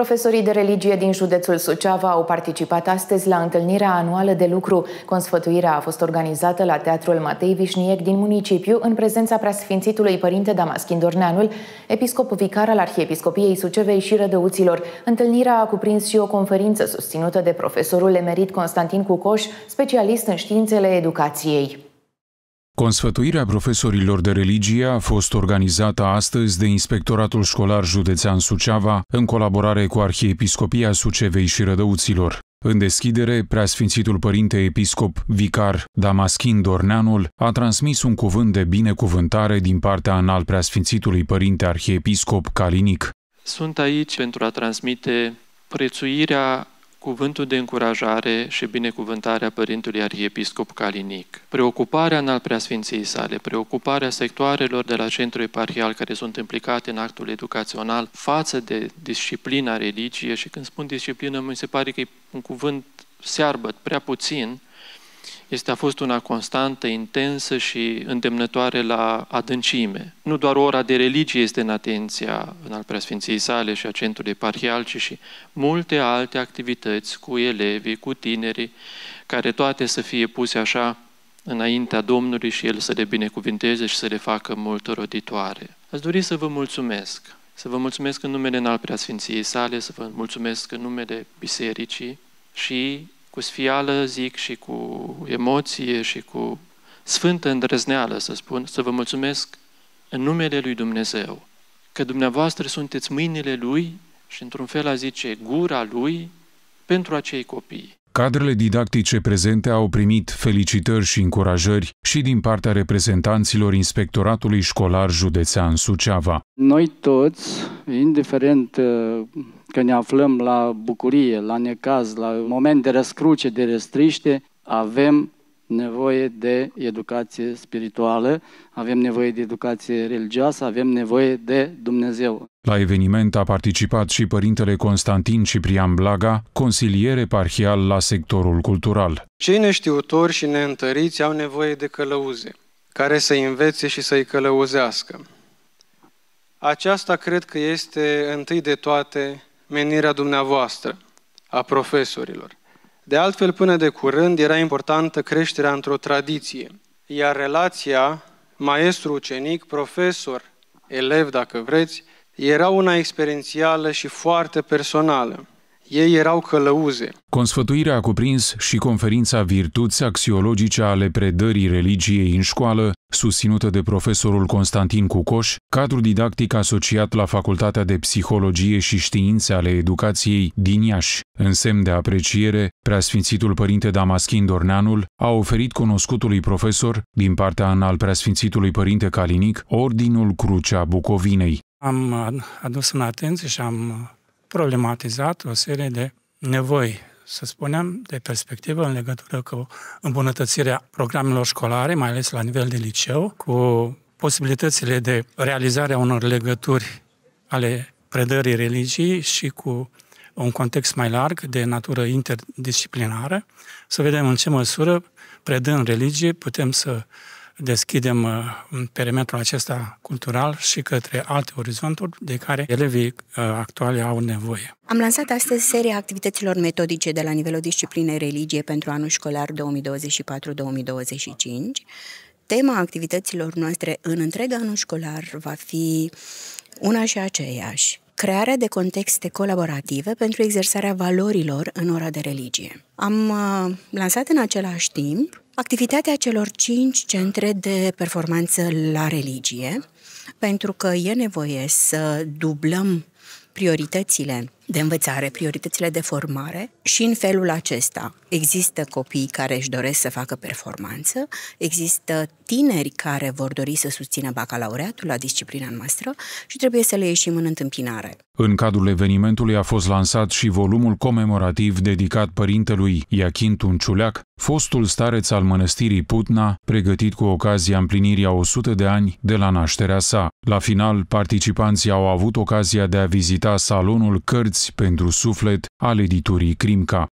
Profesorii de religie din județul Suceava au participat astăzi la întâlnirea anuală de lucru. Consfătuirea a fost organizată la Teatrul Matei Vișniec din municipiu în prezența preasfințitului părinte Damaschin Dorneanul, episcop vicar al Arhiepiscopiei Sucevei și Rădăuților. Întâlnirea a cuprins și o conferință susținută de profesorul emerit Constantin Cucoș, specialist în științele educației. Consfătuirea profesorilor de religie a fost organizată astăzi de Inspectoratul Școlar Județean Suceava în colaborare cu Arhiepiscopia Sucevei și Rădăuților. În deschidere, preasfințitul părinte episcop vicar Damaschin Dorneanul a transmis un cuvânt de binecuvântare din partea anal preasfințitului părinte arhiepiscop Calinic. Sunt aici pentru a transmite prețuirea cuvântul de încurajare și binecuvântarea Părintului Arhiepiscop Calinic, preocuparea în al preasfinției sale, preocuparea sectoarelor de la centru eparhial care sunt implicate în actul educațional față de disciplina religie și când spun disciplină, mi se pare că e un cuvânt searbăt, prea puțin, este a fost una constantă, intensă și îndemnătoare la adâncime. Nu doar ora de religie este în atenția în al preasfinției sale și a centrului parhial, ci și multe alte activități cu elevii, cu tinerii, care toate să fie puse așa înaintea Domnului și El să le binecuvinteze și să le facă mult roditoare. Aș dori să vă mulțumesc, să vă mulțumesc în numele în al preasfinției sale, să vă mulțumesc în numele Bisericii și cu sfială, zic, și cu emoție și cu sfântă îndrăzneală, să spun, să vă mulțumesc în numele Lui Dumnezeu, că dumneavoastră sunteți mâinile Lui și, într-un fel, a zice, gura Lui pentru acei copii. Cadrele didactice prezente au primit felicitări și încurajări și din partea reprezentanților Inspectoratului Școlar Județean Suceava. Noi toți, indiferent uh, că ne aflăm la bucurie, la necaz, la moment de răscruce, de restriște, avem nevoie de educație spirituală, avem nevoie de educație religioasă, avem nevoie de Dumnezeu. La eveniment a participat și părintele Constantin Ciprian Blaga, consilier eparhial la sectorul cultural. Cei neștiutori și neîntăriți au nevoie de călăuze, care să-i învețe și să-i călăuzească. Aceasta cred că este întâi de toate menirea dumneavoastră, a profesorilor. De altfel, până de curând, era importantă creșterea într-o tradiție, iar relația maestru-ucenic, profesor, elev, dacă vreți, era una experiențială și foarte personală. Ei erau călăuze. Consfătuirea a cuprins și conferința Virtuți Axiologice ale predării religiei în școală, susținută de profesorul Constantin Cucoș, cadru didactic asociat la Facultatea de Psihologie și Științe ale Educației din Iași. În semn de apreciere, preasfințitul părinte Damaschin Dorneanul a oferit cunoscutului profesor, din partea în al preasfințitului părinte Calinic, Ordinul Crucea Bucovinei. Am adus în atenție și am problematizat o serie de nevoi, să spunem, de perspectivă în legătură cu îmbunătățirea programelor școlare, mai ales la nivel de liceu, cu posibilitățile de realizare a unor legături ale predării religii și cu un context mai larg de natură interdisciplinară, să vedem în ce măsură, predând religie, putem să deschidem uh, perimetrul acesta cultural și către alte orizonturi de care elevii uh, actuali au nevoie. Am lansat astăzi seria activităților metodice de la nivelul disciplinei religie pentru anul școlar 2024-2025. Tema activităților noastre în întreg anul școlar va fi una și aceeași, crearea de contexte colaborative pentru exersarea valorilor în ora de religie. Am uh, lansat în același timp activitatea celor cinci centre de performanță la religie, pentru că e nevoie să dublăm prioritățile de învățare, prioritățile de formare și în felul acesta există copii care își doresc să facă performanță, există tineri care vor dori să susțină bacalaureatul la disciplina noastră și trebuie să le ieșim în întâmpinare. În cadrul evenimentului a fost lansat și volumul comemorativ dedicat părintelui Iachin Tunciuleac, fostul stareț al mănăstirii Putna, pregătit cu ocazia împlinirii a 100 de ani de la nașterea sa. La final, participanții au avut ocazia de a vizita salonul cărți pentru suflet al editurii Crimca,